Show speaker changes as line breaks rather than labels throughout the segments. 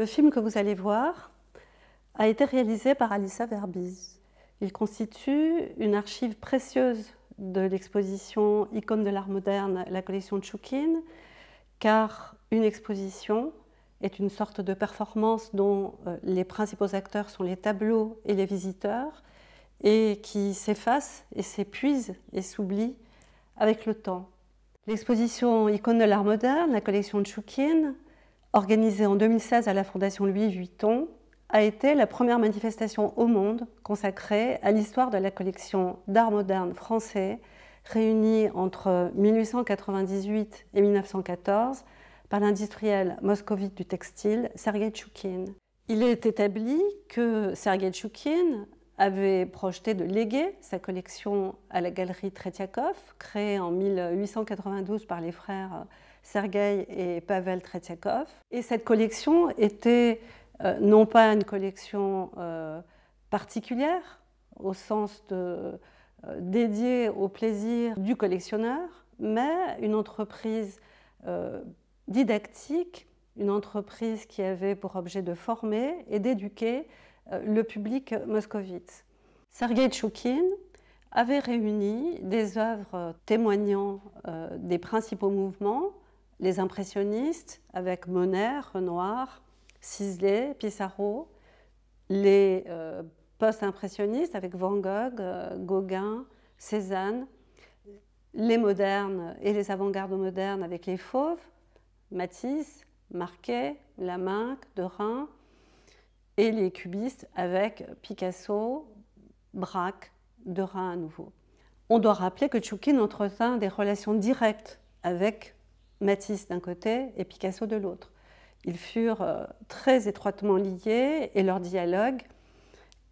Le film que vous allez voir a été réalisé par Alissa Verbiz. Il constitue une archive précieuse de l'exposition Icônes de l'art moderne, la collection Choukin, car une exposition est une sorte de performance dont euh, les principaux acteurs sont les tableaux et les visiteurs, et qui s'efface et s'épuise et s'oublie avec le temps. L'exposition Icônes de l'art moderne, la collection Choukin, organisée en 2016 à la Fondation Louis Vuitton, a été la première manifestation au monde consacrée à l'histoire de la collection d'art moderne français réunie entre 1898 et 1914 par l'industriel moscovite du textile Sergei Tchoukine. Il est établi que Sergei Tchoukine avait projeté de léguer sa collection à la galerie Tretiakov, créée en 1892 par les frères euh, Sergueï et Pavel Tretiakov. Et cette collection était euh, non pas une collection euh, particulière, au sens de dédiée au plaisir du collectionneur, mais une entreprise didactique, une entreprise qui avait pour objet de former et d'éduquer euh, le public moscovite. Sergei Tchoukine avait réuni des œuvres témoignant euh, des principaux mouvements, les impressionnistes avec Monet, Renoir, Sisley, Pissarro, les euh, post-impressionnistes avec Van Gogh, Gauguin, Cézanne, les modernes et les avant-gardes modernes avec les fauves, Matisse, Marquet, De Derain, et les cubistes avec Picasso, Braque, Derain à nouveau. On doit rappeler que Tchoukine entretint des relations directes avec Matisse d'un côté et Picasso de l'autre. Ils furent euh, très étroitement liés et leur dialogue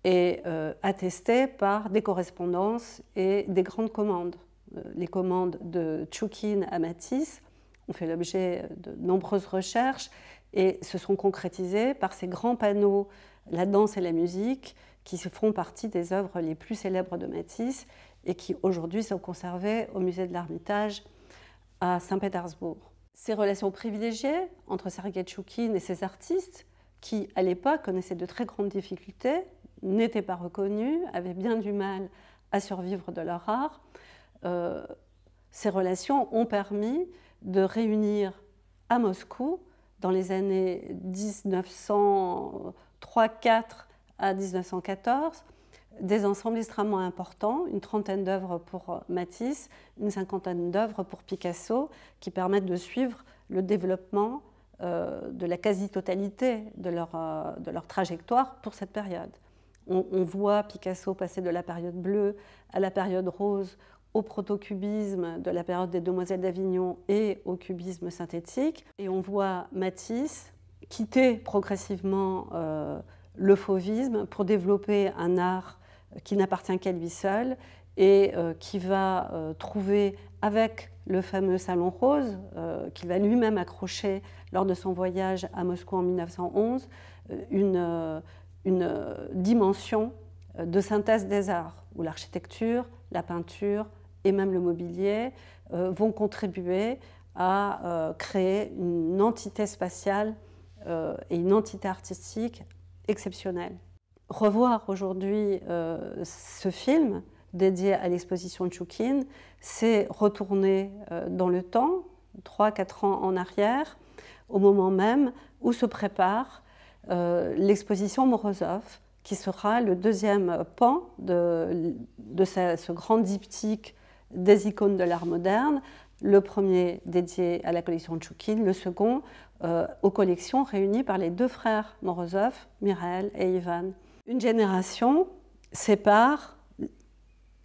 est euh, attesté par des correspondances et des grandes commandes. Euh, les commandes de Tchoukine à Matisse ont fait l'objet de nombreuses recherches et se sont concrétisés par ces grands panneaux, la danse et la musique, qui font partie des œuvres les plus célèbres de Matisse et qui aujourd'hui sont conservées au musée de l'Ermitage à Saint-Pétersbourg. Ces relations privilégiées entre Sergei Tchoukine et ses artistes, qui à l'époque connaissaient de très grandes difficultés, n'étaient pas reconnus, avaient bien du mal à survivre de leur art, euh, ces relations ont permis de réunir à Moscou dans les années 1903-4 à 1914 des ensembles extrêmement importants, une trentaine d'œuvres pour euh, Matisse, une cinquantaine d'œuvres pour Picasso, qui permettent de suivre le développement euh, de la quasi-totalité de, euh, de leur, trajectoire pour cette période. on, voit Picasso passer de la période bleue à la période rose au protocubisme de la période des Demoiselles d'Avignon et au cubisme synthétique. Et on voit Matisse quitter progressivement euh, le fauvisme pour développer un art qui n'appartient qu'à lui seul et euh, qui va euh, trouver avec le fameux Salon Rose, qu'il va lui-même accrocher lors de son voyage à Moscou en 1911, une, une dimension de synthèse des arts, où l'architecture, la peinture, et même le mobilier euh, vont contribuer à euh, créer une entité spatiale euh, et une entité artistique exceptionnelle. Revoir aujourd'hui ce film dédié à l'exposition Choukin, c'est retourner dans le temps, 3-4 ans en arrière, au moment même où se prépare l'exposition Morozov, qui sera le deuxième pan de, ce grand diptyque des icônes de l'art moderne, le premier dédié à la collection de Tchoukine, le second euh, aux collections réunies par les deux frères Morozov, Mireille et Ivan. Une génération sépare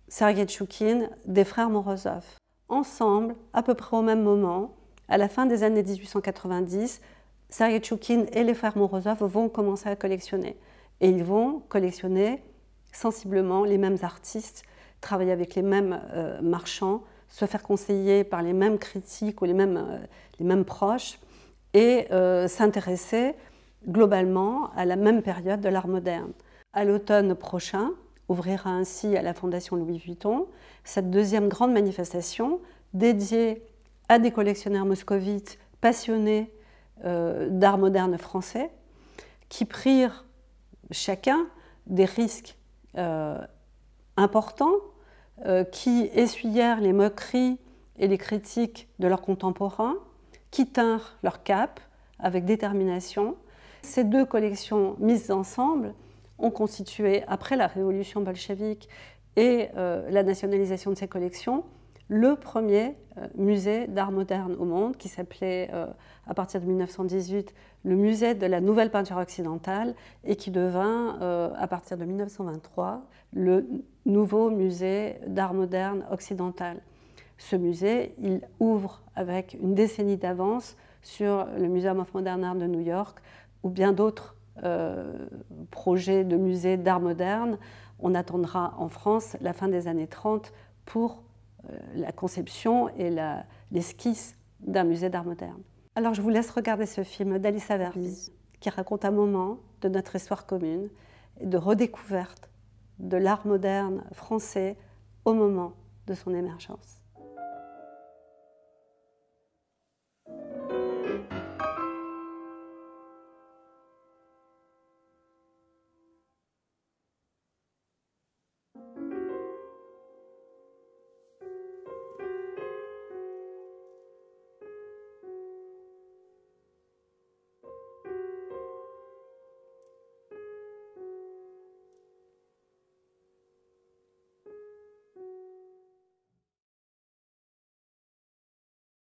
Sergei Tchoukine des frères Morozov. Ensemble, à peu près au même moment, à la fin des années 1890, Sergei Tchoukine et les frères Morozov vont commencer à collectionner. Et ils vont collectionner sensiblement les mêmes artistes travailler avec les mêmes euh, marchands, se faire conseiller par les mêmes critiques ou les mêmes, euh, les mêmes proches et euh, s'intéresser globalement à la même période de l'art moderne. À l'automne prochain, ouvrira ainsi à la Fondation Louis Vuitton cette deuxième grande manifestation dédiée à des collectionneurs moscovites passionnés d'art moderne français qui prirent chacun des risques importants euh, qui essuyèrent les moqueries et les critiques de leurs contemporains, qui tinrent leur cap avec détermination. Ces deux collections mises ensemble ont constitué, après la révolution bolchevique et euh, la nationalisation de ces collections, le premier euh, musée d'art moderne au monde qui s'appelait euh, à partir de 1918 le musée de la nouvelle peinture occidentale et qui devint euh, à partir de 1923 le nouveau musée d'art moderne occidental. Ce musée, il ouvre avec une décennie d'avance sur le Museum of Modern Art de New York ou bien d'autres projets de musées d'art moderne. On attendra en France la fin des années 30 pour euh, la conception et l'esquisse d'un musée d'art moderne. Alors je vous laisse regarder ce film d'alice Verbis, qui raconte un moment de notre histoire commune et de redécouverte de l'art moderne français au moment de son émergence.